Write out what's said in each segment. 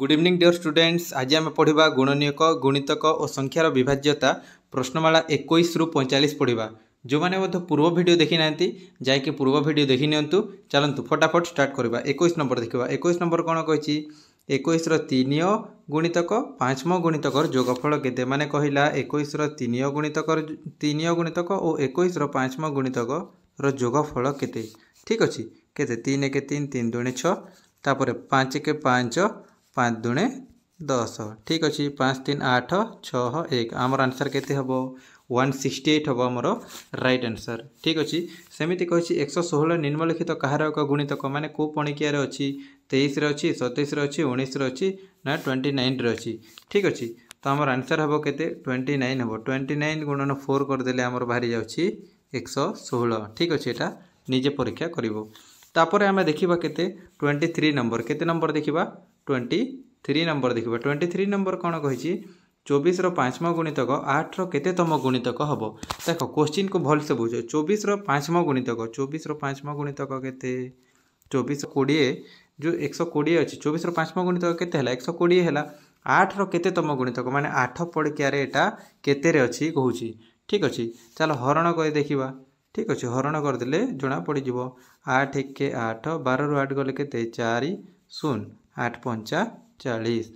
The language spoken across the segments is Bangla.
ଗୁଡ଼ ଇଭିନିଂ ଡିଅର୍ ଷ୍ଟୁଡେଣ୍ଟସ୍ ଆଜି ଆମେ ପଢ଼ିବା ଗୁଣନୀୟକ ଗୁଣିତକ ଓ ସଂଖ୍ୟାର ବିଭାଜ୍ୟତା ପ୍ରଶ୍ନମାଳା ଏକୋଇଶରୁ ପଇଁଚାଳିଶ ପଢ଼ିବା ଯେଉଁମାନେ ମଧ୍ୟ ପୂର୍ବ ଭିଡ଼ିଓ ଦେଖିନାହାନ୍ତି ଯାଇକି ପୂର୍ବ ଭିଡ଼ିଓ ଦେଖିନିଅନ୍ତୁ ଚାଲନ୍ତୁ ଫଟାଫଟ ଷ୍ଟାର୍ଟ କରିବା ଏକୋଇଶ ନମ୍ବର ଦେଖିବା ଏକୋଇଶ ନମ୍ବର କ'ଣ କହିଛି ଏକୋଇଶର ତିନି ଗୁଣିତକ ପାଞ୍ଚମ ଗୁଣିତକର ଯୋଗଫଳ କେତେ ମାନେ କହିଲା ଏକୋଇଶର ତିନି ଗୁଣିତକର ତିନି ଗୁଣିତକ ଓ ଏକୋଇଶର ପାଞ୍ଚମ ଗୁଣିତକର ଯୋଗଫଳ କେତେ ଠିକ୍ ଅଛି କେତେ ତିନି ଏକେ ତିନି ତିନି ଦୁଇ ଛଅ ତାପରେ ପାଞ୍ଚ ଏକେ ପାଞ୍ଚ পাঁচ দুণে দশ ঠিক আছে পাঁচ তিন আঠ ছহ এক আমার আনসার কেতে হব ওয়ান সিক্সটি এইট হব আমার রাইট আনসার ঠিক আছে সেমিতি কী একশো ষোহল নিম্নলিখিত কাহার এক গুণিতক মানে কেউ পণিকিয়ার অছি তেইশে অছি সতেইশে অছি উনিশে অছি না টোয়েন্টি নাইনরে অছি ঠিক আছে তো আমার আনসার হব কেতে টোয়েন্টি নাইন হব টোয়েন্টি নাইন গুণন ফোর করেদেলে আমার বাহারি যাচ্ছি একশো ষোহল ঠিক আছে এটা নিজে পরীক্ষা করব তাপরে আমি দেখিবা কেতে টোয়েন্টি থ্রি নম্বর কেতে নম্বর দেখিবা ଟ୍ୱେଣ୍ଟି থ্রি নম্বর দেখবে টোয়েন্টি থ্রি নম্বর কোণ কী চবিশর পাঁচম গুণিতক আটর কেতেতম গুণিতক হব দেখ কোশ্চিন কু ভালসে বুঝ চবিশর পাঁচম গুণিতক চবিশর পাঁচম গুণিতক কেতে চবিশ কোড়িয়ে যে একশো কোড়িয়ে অছি চবিশর পাঁচম গুণিতক কেতে হল একশো কোড়িয়ে হল আটর কেতেতম গুণিতক মানে আঠ পড়িকিয়ারে এটা কেতেরে অছি কହୁছি ঠিক অছি চাল হরণ করে দেখিবা ঠিক অছি হরণ করেদেলে জনা পড়িযিব আট একে আঠ বারর আট গলে কেতে চারি শূন্য আট পঞ্চা ଚାଳିଶ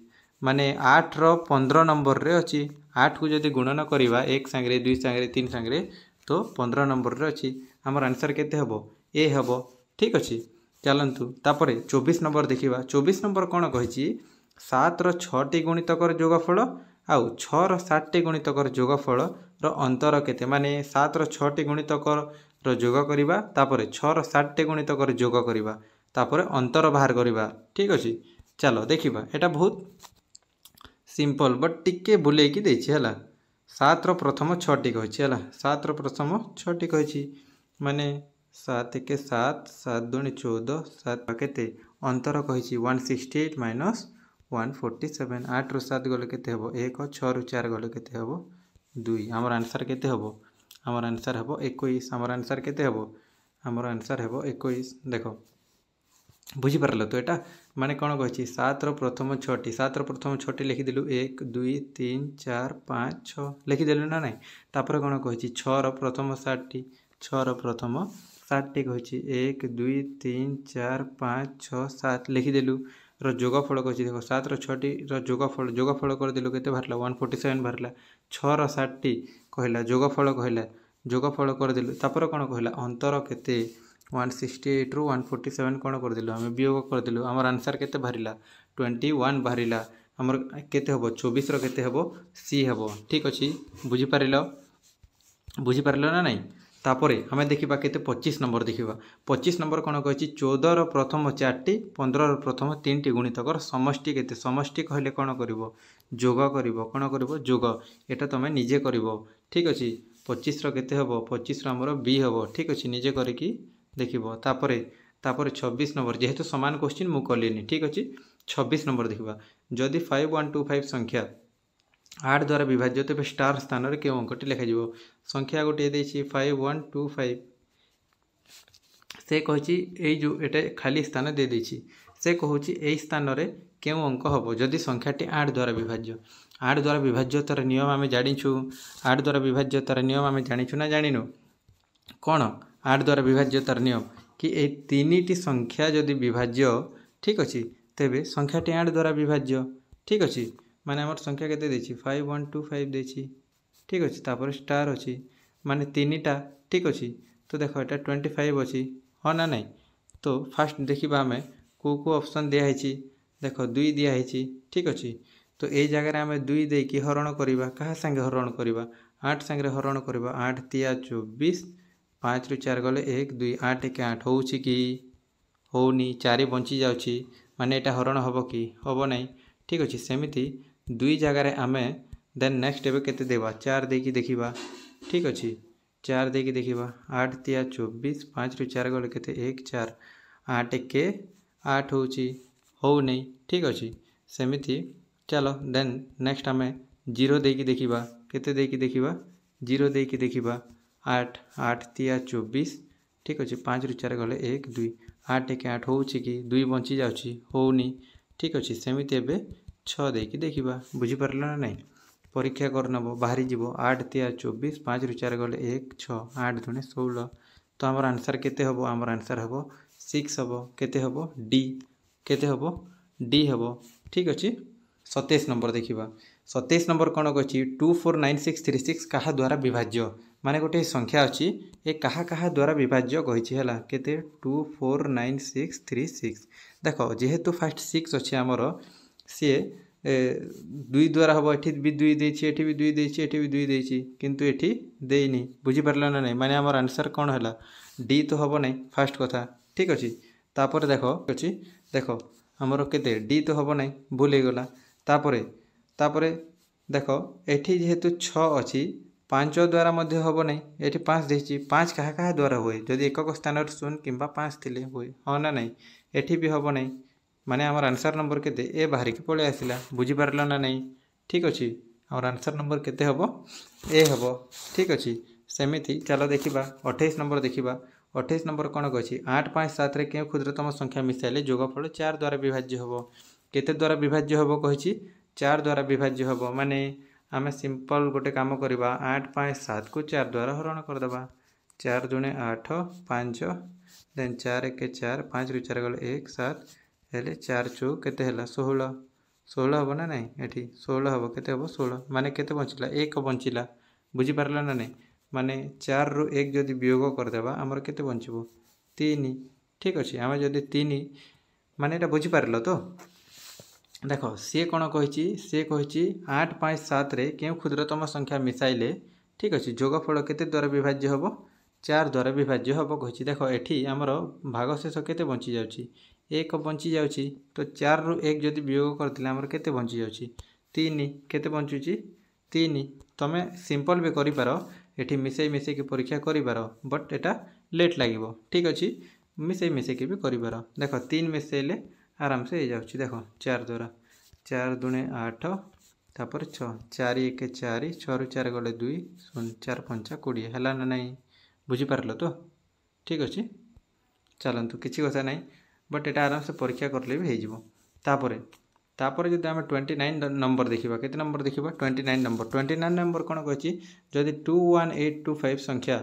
ମାନେ ଆଠର ପନ୍ଦର ନମ୍ବରରେ ଅଛି ଆଠକୁ ଯଦି ଗୁଣନ କରିବା ଏକ ସାଙ୍ଗରେ ଦୁଇ ସାଙ୍ଗରେ ତିନି ସାଙ୍ଗରେ ତ ପନ୍ଦର ନମ୍ବରରେ ଅଛି ଆମର ଆନ୍ସର୍ କେତେ ହେବ ଏ ହେବ ଠିକ୍ ଅଛି ଚାଲନ୍ତୁ ତାପରେ ଚବିଶ ନମ୍ବର ଦେଖିବା ଚବିଶ ନମ୍ବର କ'ଣ କହିଛି ସାତର ଛଅଟି ଗୁଣିତକର ଯୋଗଫଳ ଆଉ ଛଅର ସାତଟି ଗୁଣିତକର ଯୋଗଫଳର ଅନ୍ତର କେତେ ମାନେ ସାତର ଛଅଟି ଗୁଣିତକର ଯୋଗ କରିବା ତାପରେ ଛଅର ସାତଟି ଗୁଣିତକର ଯୋଗ କରିବା ତାପରେ ଅନ୍ତର ବାହାର କରିବା ଠିକ୍ ଅଛି ଚାଲ ଦେଖିବା ଏଇଟା ବହୁତ ସିମ୍ପଲ୍ ବଟ୍ ଟିକେ ବୁଲେଇକି ଦେଇଛି ହେଲା ସାତର ପ୍ରଥମ ଛଅଟି କହିଛି ହେଲା ସାତର ପ୍ରଥମ ଛଅଟି କହିଛି ମାନେ ସାତ ଏକେ ସାତ ସାତ ଦୁଣି ଚଉଦ ସାତ କେତେ ଅନ୍ତର କହିଛି one sixty eight minus one forty seven ଆଠରୁ ସାତ ଗଲେ କେତେ ହେବ ଏକ ଛଅରୁ ଚାରି ଗଲେ କେତେ ହେବ ଦୁଇ ଆମର ଆନ୍ସର୍ କେତେ ହେବ ଆମର ଆନ୍ସର୍ ହେବ ଏକୋଇଶ ଆମର ଆନ୍ସର୍ କେତେ ହେବ ଆମର ଆନ୍ସର୍ ହେବ ଏକୋଇଶ ଦେଖ বুঝিপারল ତ ଏଇଟା ମାନେ କ'ଣ କହିଛି ସାତର ପ୍ରଥମ ଛଅଟି ସାତର ପ୍ରଥମ ଛଅଟି ଲେଖିଦେଲୁ ଏକ ଦୁଇ ତିନି ଚାରି ପାଞ୍ଚ ଛଅ ଲେଖିଦେଲୁ ନା ନାହିଁ ତାପରେ କ'ଣ କହିଛି ଛଅର ପ୍ରଥମ ସାତଟି ଛଅର ପ୍ରଥମ ସାତଟି କହିଛି ଏକ ଦୁଇ ତିନି ଚାରି ପାଞ୍ଚ ଛଅ ସାତ ଲେଖିଦେଲୁ ର ଯୋଗଫଳ କହିଛି ଦେଖ ସାତର ଛଅଟିର ଯୋଗଫଳ ଯୋଗଫଳ କରିଦେଲୁ କେତେ ବାହାରିଲା ୱାନ୍ ଫୋର୍ଟି ସେଭେନ୍ ବାହାରିଲା ଛଅର ସାତଟି କହିଲା ଯୋଗଫଳ କହିଲା ଯୋଗଫଳ କରିଦେଲୁ ତାପରେ କ'ଣ କହିଲା ଅନ୍ତର କେତେ ୱାନ୍ ସିକ୍ସଟି ଏଇଟ୍ରୁ ୱାନ୍ ଫୋର୍ଟି ସେଭେନ୍ କ'ଣ କରିଦେଲୁ ଆମେ ବିୟୋଗ କରିଦେଲୁ ଆମର ଆନ୍ସର୍ କେତେ ବାହାରିଲା ଟ୍ୱେଣ୍ଟି ୱାନ୍ ବାହାରିଲା ଆମର କେତେ ହେବ ଚବିଶର କେତେ ହେବ ସି ହେବ ଠିକ୍ ଅଛି ବୁଝିପାରିଲ ବୁଝିପାରିଲ ନା ନାହିଁ ତାପରେ ଆମେ ଦେଖିବା କେତେ ପଚିଶ ନମ୍ବର ଦେଖିବା ପଚିଶ ନମ୍ବର କ'ଣ କହିଛି ଚଉଦର ପ୍ରଥମ ଚାରିଟି ପନ୍ଦରର ପ୍ରଥମ ତିନିଟି ଗୁଣିତକର ସମଷ୍ଟି କେତେ ସମଷ୍ଟି କହିଲେ କ'ଣ କରିବ ଯୋଗ କରିବ କ'ଣ କରିବ ଯୋଗ ଏଇଟା ତୁମେ ନିଜେ କରିବ ଠିକ୍ ଅଛି ପଚିଶର କେତେ ହେବ ପଚିଶର ଆମର ବି ହେବ ଠିକ୍ ଅଛି ନିଜେ କରିକି দেখিব ତାପରେ ତାପରେ ଛବିଶ ନମ୍ବର ଯେହେତୁ ସମାନ କୋଶ୍ଚିନ୍ ମୁଁ କଲିନି ଠିକ୍ ଅଛି ଛବିଶ ନମ୍ବର ଦେଖିବା ଯଦି ଫାଇଭ୍ ୱାନ୍ ଟୁ ଫାଇଭ୍ ସଂଖ୍ୟା ଆଠ ଦ୍ୱାରା ବିଭାଜ୍ୟ ତେବେ ଷ୍ଟାର୍ ସ୍ଥାନରେ କେଉଁ ଅଙ୍କଟି ଲେଖାଯିବ ସଂଖ୍ୟା ଗୋଟିଏ ଦେଇଛି ଫାଇଭ୍ ୱାନ୍ ଟୁ ଫାଇଭ୍ ସେ କହିଛି ଏଇ ଯେଉଁ ଏଇଟା ଖାଲି ସ୍ଥାନ ଦେଇଦେଇଛି ସେ କହୁଛି ଏଇ ସ୍ଥାନରେ କେଉଁ ଅଙ୍କ ହେବ ଯଦି ସଂଖ୍ୟାଟି ଆଠ ଦ୍ୱାରା ବିଭାଜ୍ୟ ଆଠ ଦ୍ୱାରା ବିଭାଜ୍ୟ ତା'ର ନିୟମ ଆମେ ଜାଣିଛୁ ଆଠ ଦ୍ୱାରା ବିଭାଜ୍ୟ ତା'ର ନିୟମ ଆମେ ଜାଣିଛୁ ନା ଜାଣିନୁ କ'ଣ আট দ্বারা বিভাজ্য তার নিয়ম কি এই তিনটি সংখ্যা যদি বিভাজ্য ঠিক আছে তেবে সংখ্যাটি আট দ্বারা বিভাজ্য ঠিক আছে মানে আমার সংখ্যা কেতে দিয়েছি ফাইভ ওয়ান টু ফাইভ দিয়েছি ঠিক আছে তারপরে স্টার অছি মানে তিনটা ঠিক আছে তো দেখো এটা টোয়েন্টি ফাইভ অছি হ্যাঁ না নাই তো ফার্স্ট দেখিবা আমি কেউ কেউ অপসন দিয়া হয়েছি দেখো দুই দিয়া হয়েছি ঠিক আছে তো এই জায়গায় আমি দুই দিয়ে হরণ করা কাহা সাংে হরণ করা আট সাংরে হরণ করা আট তিয়া চব্বিশ पाँच रु चार गले एक दुई आठ एक आठ हो चार बंची जा मानने यहाँ हरण हम कि हम ना ठीक अच्छे सेमती दुई जगार आम देक्स्ट एवं केत चार देखा ठीक अच्छे चार देक देखा आठ ती चौबीस पाँच रु चार गले के एक चार आठ एक आठ हो ठीक अच्छे सेमती चलो देन नेक्स्ट आम जीरो देखा के देखा जीरो देखा आठ आठ तीया चौबीस ঠিক আছে পাঁচরু চার গলে এক দুই আট একে আট হচ্ছে কি দুই বঞ্চি যাচ্ছি হোনি ঠিক আছে সেমিতি এবে ছ দেখি দেখিবা বুঝিপারল না নাই পরীক্ষা করে নেব বাহারি যাব আট তিয়া চব্বিশ পাঁচরু চার গলে এক ছ আট দুণে ষোল তো আমার আনসার কেতে হব আমার আনসার হব সিক্স হব কেতে হব ডি কেতে হব ডি হব ঠিক আছে ସତେଇଶ ନମ୍ବର ଦେଖିବା ସତେଇଶ ନମ୍ବର କ'ଣ କହିଛି two four nine six three six କାହା ଦ୍ୱାରା ବିଭାଜ୍ୟ ମାନେ ଗୋଟେ ସଂଖ୍ୟା ଅଛି ଏ କାହା କାହା ଦ୍ୱାରା ବିଭାଜ୍ୟ କହିଛି ହେଲା କେତେ two four nine six three six ଦେଖ ଯେହେତୁ ଫାଷ୍ଟ ସିକ୍ସ ଅଛି ଆମର ସିଏ ଦୁଇ ଦ୍ୱାରା ହେବ ଏଠି ବି ଦୁଇ ଦେଇଛି ଏଠି ବି ଦୁଇ ଦେଇଛି ଏଠି ବି ଦୁଇ ଦେଇଛି କିନ୍ତୁ ଏଠି ଦେଇନି ବୁଝିପାରିଲ ନା ନାହିଁ ମାନେ ଆମର ଆନ୍ସର୍ କ'ଣ ହେଲା ଡି ତ ହେବ ନାହିଁ ଫାଷ୍ଟ କଥା ଠିକ୍ ଅଛି ତାପରେ ଦେଖ ଅଛି ଦେଖ ଆମର କେତେ ଡି ତ ହେବ ନାହିଁ ଭୁଲ ହେଇଗଲା ତାପରେ ତାପରେ ଦେଖ ଏଠି ଯେହେତୁ ଛଅ ଅଛି ପାଞ୍ଚ ଦ୍ୱାରା ମଧ୍ୟ ହେବ ନାହିଁ ଏଠି ପାଞ୍ଚ ଦେଇଛି ପାଞ୍ଚ କାହା କାହା ଦ୍ୱାରା ହୁଏ ଯଦି ଏକକ ସ୍ଥାନରେ ଶୂନ କିମ୍ବା ପାଞ୍ଚ ଥିଲେ ହୁଏ ହଁ ନା ନାହିଁ ଏଠି ବି ହେବ ନାହିଁ ମାନେ ଆମର ଆନ୍ସର୍ ନମ୍ବର କେତେ ଏ ବାହାରିକି ପଳେଇ ଆସିଲା ବୁଝିପାରିଲ ନା ନାହିଁ ଠିକ୍ ଅଛି ଆମର ଆନ୍ସର୍ ନମ୍ବର କେତେ ହେବ ଏ ହେବ ଠିକ୍ ଅଛି ସେମିତି ଚାଲ ଦେଖିବା ଅଠେଇଶ ନମ୍ବର ଦେଖିବା ଅଠେଇଶ ନମ୍ବର କ'ଣ କହିଛି ଆଠ ପାଞ୍ଚ ସାତରେ କେଉଁ କ୍ଷୁଦ୍ରତମ ସଂଖ୍ୟା ମିଶାଇଲେ ଯୋଗଫଳ ଚାରି ଦ୍ୱାରା ବିଭାଜ୍ୟ ହେବ କେତେ ଦ୍ୱାରା ବିଭାଜ୍ୟ ହେବ କହିଛି ଚାରି ଦ୍ୱାରା ବିଭାଜ୍ୟ ହେବ ମାନେ आम सिंपल गोटे कम करवा आठ पाँच सात को चार द्वारा हरण करदे चार दुणे आठ पाँच देन चार एक चार पाँच रु चार गल एक सात हेले चार चौ के षोह षोह हम ना ना ये षोह हम के षोह मानने के बचला एक बचला बुझीपार ना ना मानने चार रु एक जदि वियोग करदे आमर के बचब तीन ठीक अच्छे आम जदि तीन मानने बुझीपार तो দেখ ସିଏ କ'ଣ କହିଛି ସିଏ କହିଛି ଆଠ ପାଞ୍ଚ ସାତରେ କେଉଁ କ୍ଷୁଦ୍ରତମ ସଂଖ୍ୟା ମିଶାଇଲେ ଠିକ୍ ଅଛି ଯୋଗଫଳ କେତେ ଦ୍ୱାରା ବିଭାଜ୍ୟ ହେବ ଚାରି ଦ୍ୱାରା ବିଭାଜ୍ୟ ହେବ କହିଛି ଦେଖ ଏଠି ଆମର ଭାଗଶେଷ କେତେ ବଞ୍ଚିଯାଉଛି ଏକ ବଞ୍ଚିଯାଉଛି ତ ଚାରିରୁ ଏକ ଯଦି ବିୟୋଗ କରିଥିଲେ ଆମର କେତେ ବଞ୍ଚିଯାଉଛି ତିନି କେତେ ବଞ୍ଚୁଛି ତିନି ତୁମେ ସିମ୍ପଲ୍ ବି କରିପାର ଏଠି ମିଶାଇ ମିଶାଇକି ପରୀକ୍ଷା କରିପାର ବଟ୍ ଏଇଟା ଲେଟ୍ ଲାଗିବ ଠିକ୍ ଅଛି ମିଶାଇ ମିଶାଇକି ବି କରିପାର ଦେଖ ତିନି ମିଶାଇଲେ आराम से हो देख चार द्वारा चार दुणे आठ तापर छ चार एक चार छु चार गले दुई शून चार पंचा कोड़े है ना नहीं बुझिपार तो ठीक अच्छे चलतु किसी कथा ना बट यहाँ आराम से परीक्षा ले भी होपर तापर जब आम ट्वेंटी नाइन नंबर देखा के नंबर देखा twenty nine number twenty nine number कौन कही जदि two one eight two five संख्या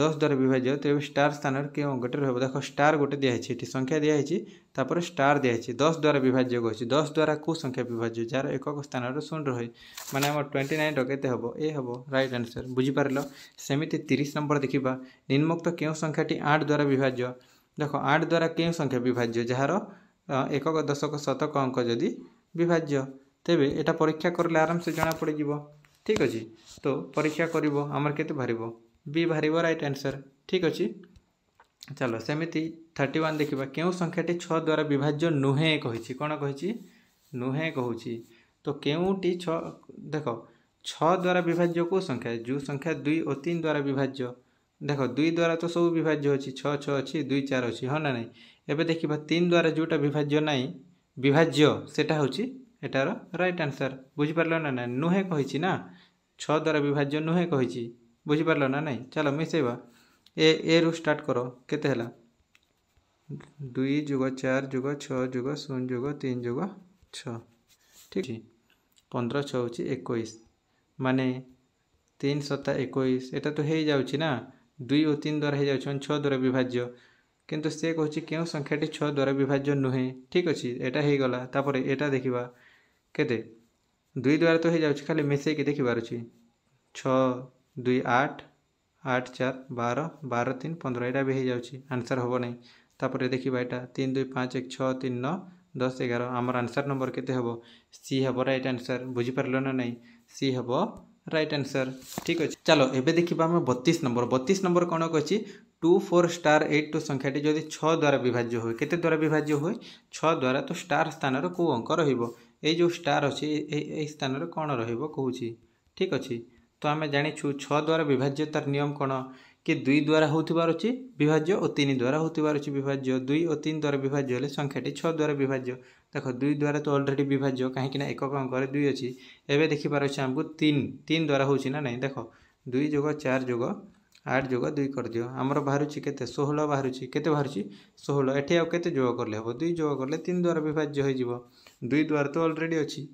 দশ দ্বারা বিভাজ্য তেমনি স্টার স্থানের কে অঙ্কটি রহব দেখো স্টার গোটে দিয়েছে এটি সংখ্যা দিয়েছে তারপরে স্টার দিয়েছে দশ দ্বারা বিভাজ্য করছি দশ দ্বারা কেউ সংখ্যা বিভাজ্য যার একক স্থানের শূন্য রহে মানে আমার টোয়েন্টি নাইনর কেতে হব এ হব রাইট আনসর বুঝিপারিল সেমিতি তিরিশ নম্বর দেখিবা নিম্নোক্ত কেউ সংখ্যাটি আট দ্বারা বিভাজ্য দেখো আট দ্বারা কেউ সংখ্যা বিভাজ্য যার একক দশক শতক অঙ্ক যদি বিভাজ্য তেবে এটা পরীক্ষা করলে আরামসে জনা পড়ে যাব ঠিক আছে তো পরীক্ষা করব আমার কেতে বাহার ବି ବାହାରିବ ରାଇଟ୍ ଆନ୍ସର୍ ଠିକ୍ ଅଛି ଚାଲ ସେମିତି ଥାର୍ଟି ୱାନ୍ ଦେଖିବା କେଉଁ ସଂଖ୍ୟାଟି ଛଅ ଦ୍ୱାରା ବିଭାଜ୍ୟ ନୁହେଁ କହିଛି କ'ଣ କହିଛି ନୁହେଁ କହୁଛି ତ କେଉଁଟି ଛଅ ଦେଖ ଛଅ ଦ୍ୱାରା ବିଭାଜ୍ୟ କେଉଁ ସଂଖ୍ୟା ଯେଉଁ ସଂଖ୍ୟା ଦୁଇ ଓ ତିନି ଦ୍ୱାରା ବିଭାଜ୍ୟ ଦେଖ ଦୁଇ ଦ୍ୱାରା ତ ସବୁ ବିଭାଜ୍ୟ ଅଛି ଛଅ ଛଅ ଅଛି ଦୁଇ ଚାରି ଅଛି ହଁ ନା ନାହିଁ ଏବେ ଦେଖିବା ତିନି ଦ୍ୱାରା ଯେଉଁଟା ବିଭାଜ୍ୟ ନାହିଁ ବିଭାଜ୍ୟ ସେଇଟା ହେଉଛି ଏଟାର ରାଇଟ୍ ଆନ୍ସର୍ ବୁଝିପାରିଲ ନା ନାହିଁ ନୁହେଁ କହିଛି ନା ଛଅ ଦ୍ୱାରା ବିଭାଜ୍ୟ ନୁହେଁ କହିଛି ବୁଝିପାରିଲ ନା ନାହିଁ ଚାଲ ମିଶାଇବା ଏ ଏରୁ ଷ୍ଟାର୍ଟ କର କେତେ ହେଲା ଦୁଇ ଯୁଗ ଚାରି ଯୁଗ ଛଅ ଯୁଗ ଶୂନ ଯୁଗ ତିନି ଯୁଗ ଛଅ ଠିକ୍ ଅଛି ପନ୍ଦର ଛଅ ହେଉଛି ଏକୋଇଶ ମାନେ ତିନି ସତା ଏକୋଇଶ ଏଇଟା ତ ହେଇଯାଉଛି ନା ଦୁଇ ଓ ତିନି ଦ୍ୱାରା ହେଇଯାଉଛି ମାନେ ଛଅ ଦ୍ୱାରା ବିଭାଜ୍ୟ କିନ୍ତୁ ସେ କହୁଛି କେଉଁ ସଂଖ୍ୟାଟି ଛଅ ଦ୍ୱାରା ବିଭାଜ୍ୟ ନୁହେଁ ଠିକ୍ ଅଛି ଏଇଟା ହେଇଗଲା ତାପରେ ଏଇଟା ଦେଖିବା କେତେ ଦୁଇ ଦ୍ୱାରା ତ ହେଇଯାଉଛି ଖାଲି ମିଶାଇକି ଦେଖିବାର ଅଛି ଛଅ দুই আট আট চার বার বার তিন পনেরো এটা ବି ହେଇଯାଉଛି ଆନ୍ସର୍ ହେବ ନାହିଁ ତାପରେ ଦେଖିବା ଏଇଟା ତିନି ଦୁଇ ପାଞ୍ଚ ଏକ ଛଅ ତିନି ନଅ ଦଶ ଏଗାର ଆମର ଆନ୍ସର୍ ନମ୍ବର କେତେ ହେବ ସି ହେବ ରାଇଟ୍ ଆନ୍ସର୍ ବୁଝିପାରିଲ ନା ନାହିଁ ସି ହେବ ରାଇଟ୍ ଆନ୍ସର୍ ଠିକ୍ ଅଛି ଚାଲ ଏବେ ଦେଖିବା ଆମେ ବତିଶ ନମ୍ବର ବତିଶ ନମ୍ବର କ'ଣ କହିଛି two four star eight two সংখ্যাটি যদি ছ দ্বারা বিভাজ্য হুয়ে কেতে দ্বারা বিভাজ্য হুয়ে ছ দ্বারা তো স্টার স্থানর কেউ অঙ্ক রহব এই যে স্টার অছি এই স্থানর କ'ଣ রহব কହୁছি ঠিক ଅଛି ତ ଆମେ ଜାଣିଛୁ ଛଅ ଦ୍ୱାରା ବିଭାଜ୍ୟ ତାର ନିୟମ କ'ଣ କି ଦୁଇ ଦ୍ୱାରା ହେଉଥିବାର ଅଛି ବିଭାଜ୍ୟ ଓ ତିନି ଦ୍ୱାରା ହେଉଥିବାର ଅଛି ବିଭାଜ୍ୟ ଦୁଇ ଓ ତିନି ଦ୍ୱାରା ବିଭାଜ୍ୟ ହେଲେ ସଂଖ୍ୟାଟି ଛଅ ଦ୍ୱାରା ବିଭାଜ୍ୟ ଦେଖ ଦୁଇ ଦ୍ୱାରା ତ ଅଲରେଡ଼ି ବିଭାଜ୍ୟ କାହିଁକିନା ଏକକ ଅଙ୍କରେ ଦୁଇ ଅଛି ଏବେ ଦେଖିପାରୁଛି ଆମକୁ ତିନି ତିନି ଦ୍ୱାରା ହେଉଛି ନା ନାହିଁ ଦେଖ ଦୁଇ ଯୋଗ ଚାରି ଯୋଗ ଆଠ ଯୋଗ ଦୁଇ କରିଦିଅ ଆମର ବାହାରୁଛି କେତେ ଷୋହଳ ବାହାରୁଛି କେତେ ବାହାରୁଛି ଷୋହଳ ଏଠି ଆଉ କେତେ ଯୋଗ କଲେ ହେବ ଦୁଇ ଯୋଗ କଲେ ତିନି ଦ୍ୱାରା ବିଭାଜ୍ୟ ହୋଇଯିବ ଦୁଇ ଦ୍ୱାରା ତ ଅଲରେଡ଼ି ଅଛି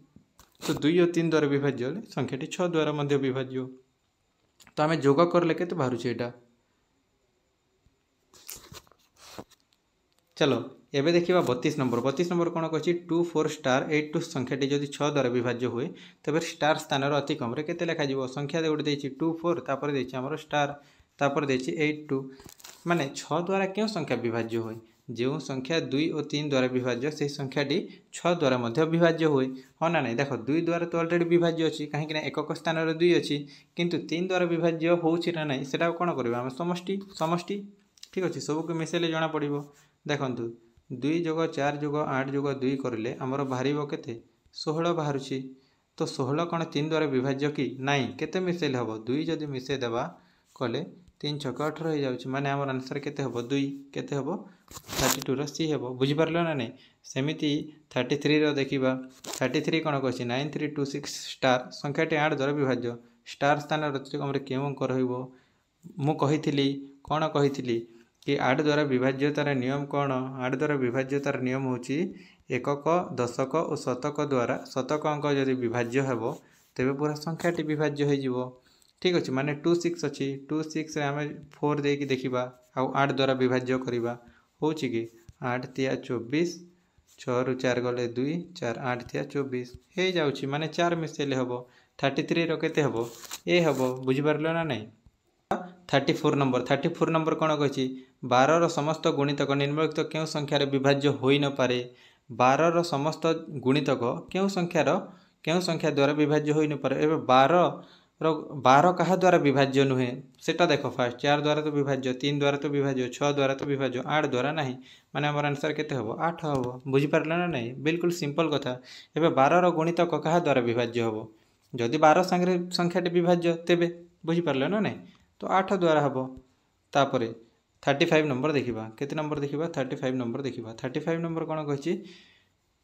तो दुई और तीन द्वारा विभाज्य हेले संख्याटी छ द्वारा मध्य विभाज्य तो आम जोग करले के बाहर यहाँ चलो এবে দেখিবা বতিশ নম্বর বতিশ নম্বর কোণ কী two four star eight two সংখ্যাটি যদি ছ দ্বারা বিভাজ্য হুয়ে তবে স্টার স্থানের অতি কমরে কেতে লেখা যাব সংখ্যা গোটে দিয়েছি টু ফোর তাপরে দিয়েছি আমার স্টার তাপরে দিয়েছি এইট টু মানে ছ দ্বারা কেউ সংখ্যা বিভাজ্য হয় ଯେଉଁ ସଂଖ୍ୟା ଦୁଇ ଓ ତିନି ଦ୍ୱାରା ବିଭାଜ୍ୟ ସେହି ସଂଖ୍ୟାଟି ଛଅ ଦ୍ୱାରା ମଧ୍ୟ ବିଭାଜ୍ୟ ହୁଏ ହଁ ନା ନାହିଁ ଦେଖ ଦୁଇ ଦ୍ୱାରା ତ ଅଲରେଡ଼ି ବିଭାଜ୍ୟ ଅଛି କାହିଁକିନା ଏକକ ସ୍ଥାନରେ ଦୁଇ ଅଛି କିନ୍ତୁ ତିନି ଦ୍ୱାରା ବିଭାଜ୍ୟ ହେଉଛି ନା ନାହିଁ ସେଇଟା କ'ଣ କରିବା ଆମେ ସମଷ୍ଟି ସମଷ୍ଟି ଠିକ୍ ଅଛି ସବୁକୁ ମିଶାଇଲେ ଜଣାପଡ଼ିବ ଦେଖନ୍ତୁ ଦୁଇ ଯୋଗ ଚାରି ଯୋଗ ଆଠ ଯୋଗ ଦୁଇ କରିଲେ ଆମର ବାହାରିବ କେତେ ଷୋହଳ ବାହାରୁଛି ତ ଷୋହଳ କ'ଣ ତିନି ଦ୍ୱାରା ବିଭାଜ୍ୟ କି ନାହିଁ କେତେ ମିଶାଇଲେ ହେବ ଦୁଇ ଯଦି ମିଶାଇ ଦେବା କଲେ ତିନି ଛକ ଅଠର ହୋଇଯାଉଛି ମାନେ ଆମର ଆନ୍ସର୍ କେତେ ହେବ ଦୁଇ କେତେ ହେବ ଥାର୍ଟି ଟୁର ସି ହେବ ବୁଝିପାରିଲ ନା ନାହିଁ ସେମିତି ଥାର୍ଟି ଥ୍ରୀର ଦେଖିବା ଥାର୍ଟି ଥ୍ରୀ କ'ଣ କହୁଛି nine three two six star ସଂଖ୍ୟାଟି ଆଠ ଦ୍ୱାରା ବିଭାଜ୍ୟ ଷ୍ଟାର ସ୍ଥାନ ରଚିତକ୍ରମରେ କେଉଁ ଅଙ୍କ ରହିବ ମୁଁ କହିଥିଲି କ'ଣ କହିଥିଲି କି ଆଠ ଦ୍ୱାରା ବିଭାଜ୍ୟତାର ନିୟମ କ'ଣ ଆଠ ଦ୍ୱାରା ବିଭାଜ୍ୟତାର ନିୟମ ହେଉଛି ଏକକ ଦଶକ ଓ ଶତକ ଦ୍ୱାରା ଶତକ ଅଙ୍କ ଯଦି ବିଭାଜ୍ୟ ହେବ ତେବେ ପୁରା ସଂଖ୍ୟାଟି ବିଭାଜ୍ୟ ହୋଇଯିବ ଠିକ୍ ଅଛି ମାନେ ଟୁ ସିକ୍ସ ଅଛି ଟୁ ସିକ୍ସରେ ଆମେ ଫୋର୍ ଦେଇକି ଦେଖିବା ଆଉ ଆଠ ଦ୍ୱାରା ବିଭାଜ୍ୟ କରିବା ହେଉଛି କି ଆଠ ତିଆ ଚବିଶ ଛଅରୁ ଚାରି ଗଲେ ଦୁଇ ଚାରି ଆଠ ତିଆ ଚବିଶ ହେଇଯାଉଛି ମାନେ ଚାରି ମିଶାଇଲେ ହେବ ଥାର୍ଟି ଥ୍ରୀର କେତେ ହେବ ଏ ହେବ ବୁଝିପାରିଲ ନା ନାହିଁ thirty four number thirty four number କ'ଣ କହିଛି ବାରର ସମସ୍ତ ଗୁଣିତକ ନିମ୍ନଲିଖିତ କେଉଁ ସଂଖ୍ୟାରେ ବିଭାଜ୍ୟ ହୋଇନପାରେ ବାରର ସମସ୍ତ ଗୁଣିତକ କେଉଁ ସଂଖ୍ୟାର କେଉଁ ସଂଖ୍ୟା ଦ୍ୱାରା ବିଭାଜ୍ୟ ହୋଇନପାରେ ଏବେ ବାର र 12 કહા દ્વારા વિભાજ્ય ન હૈ સેટા દેખો ફર્સ્ટ 4 દ્વારા તો વિભાજ્ય 3 દ્વારા તો વિભાજ્ય 6 દ્વારા તો વિભાજ્ય 8 દ્વારા નહીં મને અમાર આન્સર કેતે હબો 8 હબો બુજી પરલે ન નહી બિલકુલ સિમ્પલ કથા એ 12 ર ગુણિત ક કહા દ્વારા વિભાજ્ય હબો જોદી 12 સંગરે સંખ્યા ટી વિભાજ્ય તેબે બુજી પરલે ન નહી તો 8 દ્વારા હબો તાપરે 35 નંબર દેખીબા કેતે નંબર દેખીબા 35 નંબર દેખીબા 35 નંબર કોણ કહી ચી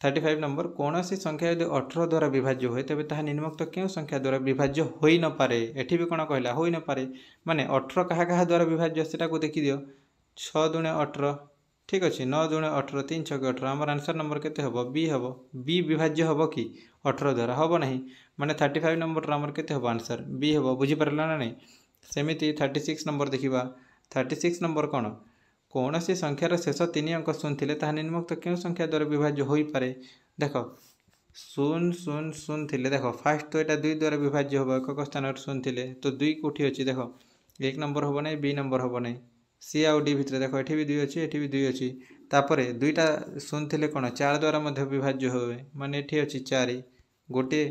থার্টি ফাইভ নম্বর কোণী সংখ্যা যদি অঠর দ্বারা বিভাজ্য হয় তবে তাহা নিম্নোক্ত কেউ সংখ্যা দ্বারা বিভাজ্য হয়ে নপরে এটি বি কোণ কহিলা হয়ে নপরে মানে অঠর কাহা কাহা দ্বারা বিভাজ্য সেটা দেখি দিও ছ দুণে অঠর ঠিক আছে ন দুণে অঠর তিন ছকে অঠর আমার আনসর নম্বর কেতে হব বি হব বি বিভাজ্য হব কি অঠর দ্বারা হব না মানে থার্টি ফাইভ নম্বর আমার কেতে হব আনসর বি হব বুঝিপারা না নাই সেমিতি থার্টি সিক্স নম্বর দেখিবা থার্টি সিক্স নম্বর কোণ କୌଣସି ସଂଖ୍ୟାର ଶେଷ ତିନି ଅଙ୍କ ଶୂନ ଥିଲେ ତାହା ନିମ୍ନକ୍ତ କେଉଁ ସଂଖ୍ୟା ଦ୍ୱାରା ବିଭାଜ୍ୟ ହୋଇପାରେ ଦେଖ ଶୂନ ଶୂନ ଶୂନ ଥିଲେ ଦେଖ ଫାଷ୍ଟ ତ ଏଇଟା ଦୁଇ ଦ୍ୱାରା ବିଭାଜ୍ୟ ହେବ ଏକକ ସ୍ଥାନରେ ଶୂନ ଥିଲେ ତ ଦୁଇ କେଉଁଠି ଅଛି ଦେଖ ଏକ ନମ୍ବର ହେବ ନାହିଁ ବି ନମ୍ବର ହେବ ନାହିଁ ସି ଆଉ ଡି ଭିତରେ ଦେଖ ଏଠି ବି ଦୁଇ ଅଛି ଏଠି ବି ଦୁଇ ଅଛି ତାପରେ ଦୁଇଟା ଶୂନ ଥିଲେ କ'ଣ ଚାରି ଦ୍ୱାରା ମଧ୍ୟ ବିଭାଜ୍ୟ ହୁଏ ମାନେ ଏଠି ଅଛି ଚାରି ଗୋଟିଏ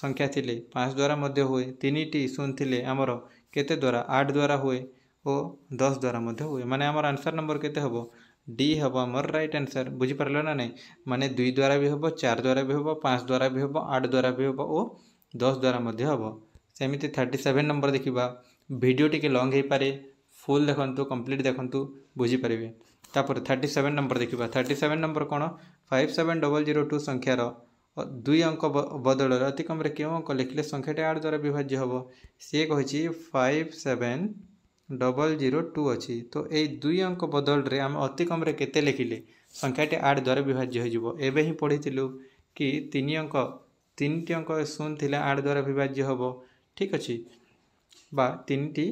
ସଂଖ୍ୟା ଥିଲେ ପାଞ୍ଚ ଦ୍ୱାରା ମଧ୍ୟ ହୁଏ ତିନିଟି ଶୂନ ଥିଲେ ଆମର କେତେ ଦ୍ୱାରା ଆଠ ଦ୍ୱାରା ହୁଏ और दस द्वारा हुए मैंने आम आंसर नंबर के हम डी हम आम रईट आनसर बुझीपारे ना ना मानने दुई द्वारा भी हम चार द्वारा भी हम पाँच द्वारा भी हम आठ द्वारा भी हम और दस द्वारा हम सेमती थर्टी सेवेन नंबर देखा भिडियो टी लंग फुल देखु कम्प्लीट देखु बुझिपारे तापर थर्टी सेवेन नंबर देखा थर्टी सेवेन नंबर कौन five seven double zero two संख्यार दुई अंक बदल अतिक्रमे के अंक लिखले संख्याटे आठ द्वारा विभाज्य हे सी कही five seven double zero two ଅଛି ତ ଏଇ ଦୁଇ ଅଙ୍କ ବଦଳରେ ଆମେ ଅତି କମ୍ରେ କେତେ ଲେଖିଲେ ସଂଖ୍ୟାଟି ଆଠ ଦ୍ୱାରା ବିଭାଜ୍ୟ ହୋଇଯିବ ଏବେ ହିଁ ପଢ଼ିଥିଲୁ କି ତିନି ଅଙ୍କ ତିନିଟି ଅଙ୍କ ଶୂନ ଥିଲା ଆଠ ଦ୍ୱାରା ବିଭାଜ୍ୟ ହେବ ଠିକ୍ ଅଛି ବା ତିନିଟି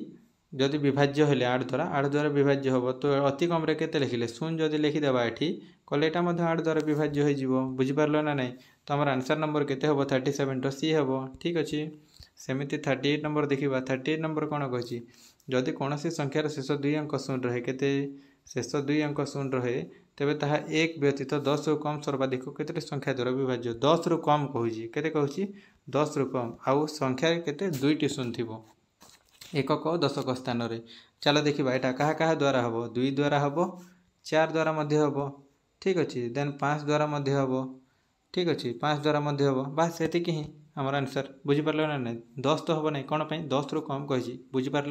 ଯଦି ବିଭାଜ୍ୟ ହେଲେ ଆଠ ଦ୍ୱାରା ଆଠ ଦ୍ୱାରା ବିଭାଜ୍ୟ ହେବ ତ ଅତି କମ୍ରେ କେତେ ଲେଖିଲେ ଶୂନ ଯଦି ଲେଖିଦେବା ଏଠି କଲେ ଏଇଟା ମଧ୍ୟ ଆଠ ଦ୍ୱାରା ବିଭାଜ୍ୟ ହୋଇଯିବ ବୁଝିପାରିଲ ନା ନାହିଁ ତ ଆମର ଆନ୍ସର୍ ନମ୍ବର କେତେ ହେବ ଥାର୍ଟି ସେଭେନ୍ର ସି ହେବ ଠିକ୍ ଅଛି ସେମିତି ଥାର୍ଟି ଏଇଟ୍ ନମ୍ବର ଦେଖିବା ଥାର୍ଟି ଏଇଟ୍ ନମ୍ବର କ'ଣ କହିଛି जदि कौन संख्यार शेष दुई अंक शून्य रहे के शेष दुई अंक शून्य रहे तेज ता एक व्यतीत दस रु कम सर्वाधिक के संख्या द्वारा विभाज्य दस रु कम कहूँ के दस रु कम आउ संख्या दुईट शून्य थी एकक दशक स्थान में चल देखा यहाँ क्या क्या द्वारा हम दुई द्वारा हम चार द्वारा हम ठीक अच्छे देन पाँच द्वारा मध्य हम ठीक अच्छे पाँच द्वारा मध्य हम बास ही आमर आंसर बुझिपार ना ना दस तो हम ना कौन दस रु कम कही बुझिपार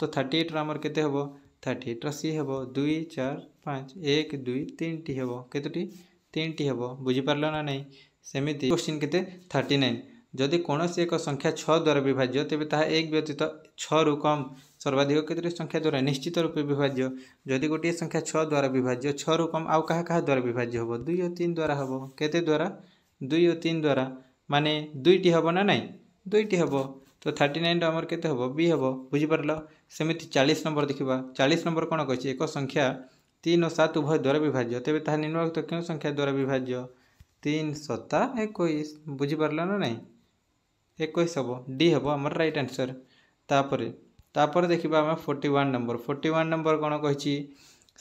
तो 38 ৰ আমাৰ কিত হেব 38 ৰ সি হেব 2 4 5 1 2 3 টি হেব কিত টি 3 টি হেব বুজি পাৰিলা না নাই সেমিতি কোৱেশ্চন কিত 39 যদি কোনসি এক সংখ্যা 6 দ্বাৰ বিভাজ্য তেতিয়া এক বিয়তিত 6 ৰ কম সর্বাধিক কিতৰি সংখ্যা দ্বাৰ নিশ্চিত ৰূপে বিভাজ্য যদি গটি সংখ্যা 6 দ্বাৰ বিভাজ্য 6 ৰ কম আৰু কাহ কা দ্বাৰ বিভাজ্য হব 2 অ 3 দ্বাৰ হব কতে দ্বাৰ 2 অ 3 দ্বাৰ মানে 2 টি হব না নাই 2 টি হব তো থার্টি নাইনর ଆମର କେତେ ହେବ ବି ହେବ ବୁଝିପାରିଲ ସେମିତି ଚାଳିଶ ନମ୍ବର ଦେଖିବା ଚାଳିଶ ନମ୍ବର କ'ଣ କହିଛି ଏକ ସଂଖ୍ୟା ତିନି ଓ ସାତ ଉଭୟ ଦ୍ୱାରା ବିଭାଜ୍ୟ ତେବେ ତାହା ନିମ୍ନକ୍ତ କେଉଁ ସଂଖ୍ୟା ଦ୍ୱାରା ବିଭାଜ୍ୟ ତିନି ସତା ଏକୋଇଶ ବୁଝିପାରିଲ ନା ନାହିଁ ଏକୋଇଶ ହେବ ଡି ହେବ ଆମର ରାଇଟ୍ ଆନ୍ସର୍ ତାପରେ ତାପରେ ଦେଖିବା ଆମେ forty one number forty one number କ'ଣ କହିଛି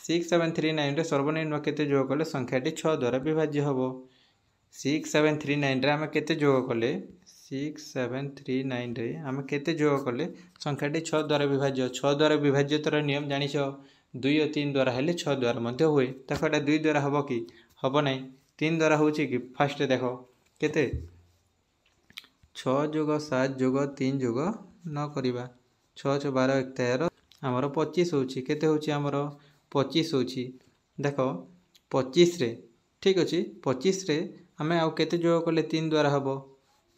ସିକ୍ସ ସେଭେନ୍ ଥ୍ରୀ ନାଇନ୍ରେ ସର୍ବନିମ୍ନ କେତେ ଯୋଗ କଲେ ସଂଖ୍ୟାଟି ଛଅ ଦ୍ୱାରା ବିଭାଜ୍ୟ ହେବ ସିକ୍ସ ସେଭେନ୍ ଥ୍ରୀ ନାଇନ୍ରେ ଆମେ କେତେ ଯୋଗ କଲେ ସିକ୍ସ ସେଭେନ୍ ଥ୍ରୀ ନାଇନ୍ରେ ଆମେ କେତେ ଯୋଗ କଲେ ସଂଖ୍ୟାଟି ଛଅ ଦ୍ୱାରା ବିଭାଜ୍ୟ ଛଅ ଦ୍ୱାରା ବିଭାଜ୍ୟତାର ନିୟମ ଜାଣିଛ ଦୁଇ ଓ ତିନି ଦ୍ୱାରା ହେଲେ ଛଅ ଦ୍ୱାରା ମଧ୍ୟ ହୁଏ ଦେଖ ଏଇଟା ଦୁଇ ଦ୍ୱାରା ହେବ କି ହେବ ନାହିଁ ତିନି ଦ୍ୱାରା ହେଉଛି କି ଫାଷ୍ଟ ଦେଖ କେତେ ଛଅ ଯୋଗ ସାତ ଯୋଗ ତିନି ଯୋଗ ନ କରିବା ଛଅ ଛଅ ବାର ଏକ ତେର ଆମର ପଚିଶ ହେଉଛି କେତେ ହେଉଛି ଆମର ପଚିଶ ହେଉଛି ଦେଖ ପଚିଶରେ ଠିକ୍ ଅଛି ପଚିଶରେ ଆମେ ଆଉ କେତେ ଯୋଗ କଲେ ତିନି ଦ୍ୱାରା ହେବ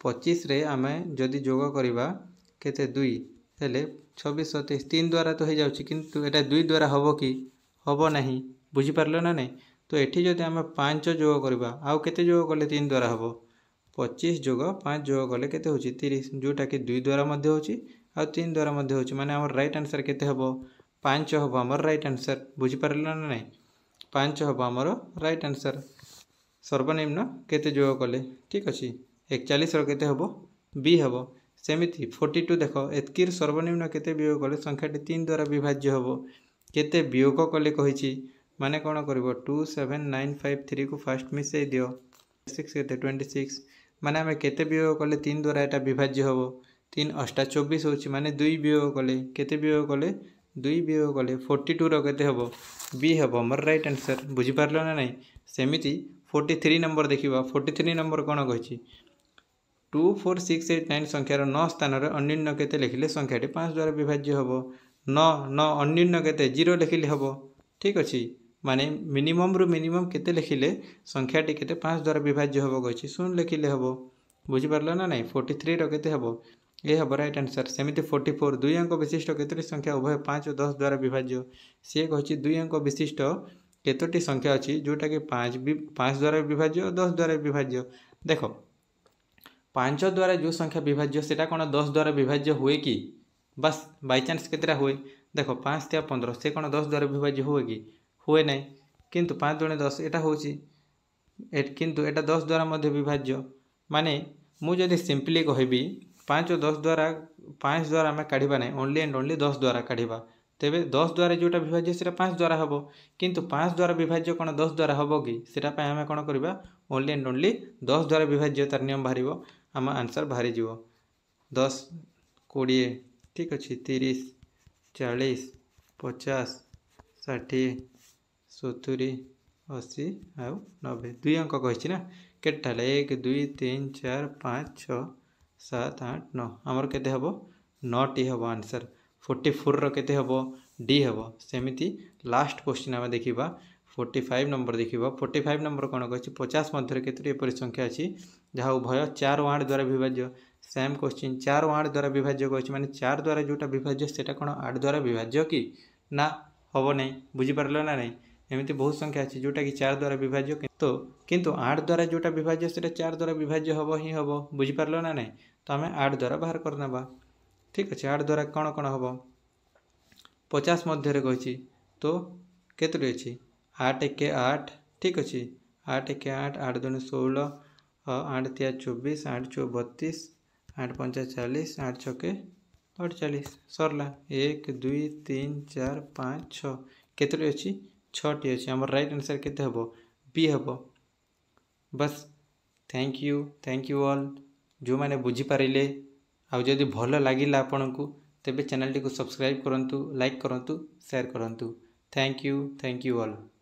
ପଚିଶରେ ଆମେ ଯଦି ଯୋଗ କରିବା କେତେ ଦୁଇ ହେଲେ ଛବିଶ ସତେଇଶ ତିନି ଦ୍ୱାରା ତ ହୋଇଯାଉଛି କିନ୍ତୁ ଏଇଟା ଦୁଇ ଦ୍ୱାରା ହେବ କି ହେବ ନାହିଁ ବୁଝିପାରିଲ ନା ନାହିଁ ତ ଏଠି ଯଦି ଆମେ ପାଞ୍ଚ ଯୋଗ କରିବା ଆଉ କେତେ ଯୋଗ କଲେ ତିନି ଦ୍ୱାରା ହେବ ପଚିଶ ଯୋଗ ପାଞ୍ଚ ଯୋଗ କଲେ କେତେ ହେଉଛି ତିରିଶ ଯେଉଁଟାକି ଦୁଇ ଦ୍ୱାରା ମଧ୍ୟ ହେଉଛି ଆଉ ତିନି ଦ୍ୱାରା ମଧ୍ୟ ହେଉଛି ମାନେ ଆମର ରାଇଟ୍ ଆନ୍ସର୍ କେତେ ହେବ ପାଞ୍ଚ ହେବ ଆମର ରାଇଟ୍ ଆନ୍ସର୍ ବୁଝିପାରିଲ ନା ନାହିଁ ପାଞ୍ଚ ହେବ ଆମର ରାଇଟ୍ ଆନ୍ସର୍ ସର୍ବନିମ୍ନ କେତେ ଯୋଗ କଲେ ଠିକ୍ ଅଛି ଏକଚାଳିଶ କେତେ ହେବ ବି ହେବ ସେମିତି ଫୋର୍ଟି ଟୁ ଦେଖ ଏତିକିର ସର୍ବନିମ୍ନ କେତେ ବିୟୋଗ କଲେ ସଂଖ୍ୟାଟି ତିନି ଦ୍ୱାରା ବିଭାଜ୍ୟ ହେବ କେତେ ବିୟୋଗ କଲେ କହିଛି ମାନେ କ'ଣ କରିବ ଟୁ ସେଭେନ୍ ନାଇନ୍ ଫାଇଭ୍ ଥ୍ରୀକୁ ଫାଷ୍ଟ ମିଶାଇ ଦିଅ ସିକ୍ସ କେତେ ଟ୍ୱେଣ୍ଟି ସିକ୍ସ ମାନେ ଆମେ କେତେ ବିୟୋଗ କଲେ ତିନି ଦ୍ୱାରା ଏଇଟା ବିଭାଜ୍ୟ ହେବ ତିନି ଅଷ୍ଟା ଚବିଶ ହେଉଛି ମାନେ ଦୁଇ ବିୟୋଗ କଲେ କେତେ ବିୟୋଗ କଲେ ଦୁଇ ବିୟୋଗ କଲେ ଫୋର୍ଟି ଟୁର କେତେ ହେବ ବି ହେବ ମୋର ରାଇଟ୍ ଆନ୍ସର୍ ବୁଝିପାରିଲ ନା ନାହିଁ ସେମିତି ଫୋର୍ଟି ଥ୍ରୀ ନମ୍ବର ଦେଖିବା ଫୋର୍ଟି ଥ୍ରୀ ନମ୍ବର କ'ଣ କହିଛି two four six eight nine সংখ্যার ন স্থানরে অন্যান্য কেতে লিখিলে সংখ্যাটি পাঁচ দ্বারা বিভাজ্য হব ন ন অন্যান্য কেতে জিরো লিখিলে হব ঠিক ଅଛି মানে ମିନିମମ୍ରୁ ମିନିମମ୍ କେତେ ଲେଖିଲେ ସଂଖ୍ୟାଟି କେତେ ପାଞ୍ଚ ଦ୍ୱାରା ବିଭାଜ୍ୟ ହେବ କହିଛି ଶୂନ ଲେଖିଲେ ହେବ ବୁଝିପାରିଲ ନା ନାହିଁ ଫୋର୍ଟି ଥ୍ରୀର କେତେ ହେବ ଏ ହେବ ରାଇଟ୍ ଆନ୍ସର୍ ସେମିତି ଫୋର୍ଟି ଫୋର୍ ଦୁଇ ଅଙ୍କ ବିଶିଷ୍ଟ କେତୋଟି ସଂଖ୍ୟା ଉଭୟ ପାଞ୍ଚ ଓ ଦଶ ଦ୍ୱାରା ବିଭାଜ୍ୟ ସିଏ କହିଛି ଦୁଇ ଅଙ୍କ ବିଶିଷ୍ଟ କେତୋଟି ସଂଖ୍ୟା ଅଛି ଯେଉଁଟାକି ପାଞ୍ଚ ପାଞ୍ଚ ଦ୍ୱାରା ବିଭାଜ୍ୟ ଓ ଦଶ ଦ୍ୱାରା ବିଭାଜ୍ୟ ଦେଖ ପାଞ୍ଚ ଦ୍ୱାରା ଯେଉଁ ସଂଖ୍ୟା ବିଭାଜ୍ୟ ସେଇଟା କ'ଣ ଦଶ ଦ୍ୱାରା ବିଭାଜ୍ୟ ହୁଏ କି ବାସ୍ ବାଇଚାନ୍ସ କେତେଟା ହୁଏ ଦେଖ ପାଞ୍ଚ ତେର ପନ୍ଦର ସେ କ'ଣ ଦଶ ଦ୍ୱାରା ବିଭାଜ୍ୟ ହୁଏ କି ହୁଏ ନାହିଁ କିନ୍ତୁ ପାଞ୍ଚ ଜଣେ ଦଶ ଏଇଟା ହେଉଛି କିନ୍ତୁ ଏଇଟା ଦଶ ଦ୍ୱାରା ମଧ୍ୟ ବିଭାଜ୍ୟ ମାନେ ମୁଁ ଯଦି ସିମ୍ପଲି କହିବି ପାଞ୍ଚ ଓ ଦଶ ଦ୍ୱାରା ପାଞ୍ଚ ଦ୍ୱାରା ଆମେ କାଢ଼ିବା ନାହିଁ ଓନ୍ଲି ଆଣ୍ଡ ଓନ୍ଲି ଦଶ ଦ୍ୱାରା କାଢ଼ିବା ତେବେ ଦଶ ଦ୍ୱାରା ଯେଉଁଟା ବିଭାଜ୍ୟ ସେଇଟା ପାଞ୍ଚ ଦ୍ୱାରା ହେବ କିନ୍ତୁ ପାଞ୍ଚ ଦ୍ୱାରା ବିଭାଜ୍ୟ କ'ଣ ଦଶ ଦ୍ୱାରା ହେବ କି ସେଇଟା ପାଇଁ ଆମେ କ'ଣ କରିବା ଓନ୍ଲି ଆଣ୍ଡ ଓନ୍ଲି ଦଶ ଦ୍ୱାରା ବିଭାଜ୍ୟ ତା'ର ନିୟମ ବାହାରିବ आम आंसर बाहरी जीव दस कोड़े ठीक अच्छे तीस चालीस पचास षाठी सतुरी अशी आउ नबे दुई अंक कही कैटा एक दुई तीन चार पाँच छ सात आठ नौ आमर के हम नौटी हम आंसर फोर्टी फोर रेते हम डी हम सेमती लास्ट क्वेश्चन आम देखा फोर्टी फाइव नंबर देखा फोर्टी फाइव नंबर कौन कहे पचास मध्य केतोटी एपरी संख्या अच्छी जहाँ उभय चार वाण द्वारा विभाज्य सेम क्वेश्चन चार वाण द्वारा विभाज्य कहूँ मैंने चार द्वारा जोटा विभाज्य से कौन आठ द्वारा विभाज्य कि ना हम ना बुझीपार ना ना एमती बहुत संख्या अच्छी जोटा कि चार द्वारा विभाज्य तो कितु आठ द्वारा जोटा विभाज्य से चार द्वारा विभाज्य हम ही हम बुझीपार ना ना तो आम आठ द्वारा बाहर करने ठीक अच्छे आठ द्वारा कौन कौन हम पचास मध्य कही तो कतोटी अच्छी आठ एक आठ ठीक अच्छे आठ एक आठ आठ दुन षोल हाँ, आठ तीन चौबीस आठ चौ बत्तीस आठ पंचा चालीस आठ छके अड़चालीस सरला एक दुई तीन चार पाँच छः केतोटी अच्छी छटी अच्छी आम रईट आनसर के बी हम बस thank you thank you all जो मैंने बुझीपारे आदि भल लगे आपण को तेज चेल टी सब्सक्राइब करूँ लाइक करूँ सेयार करूँ thank you thank you Al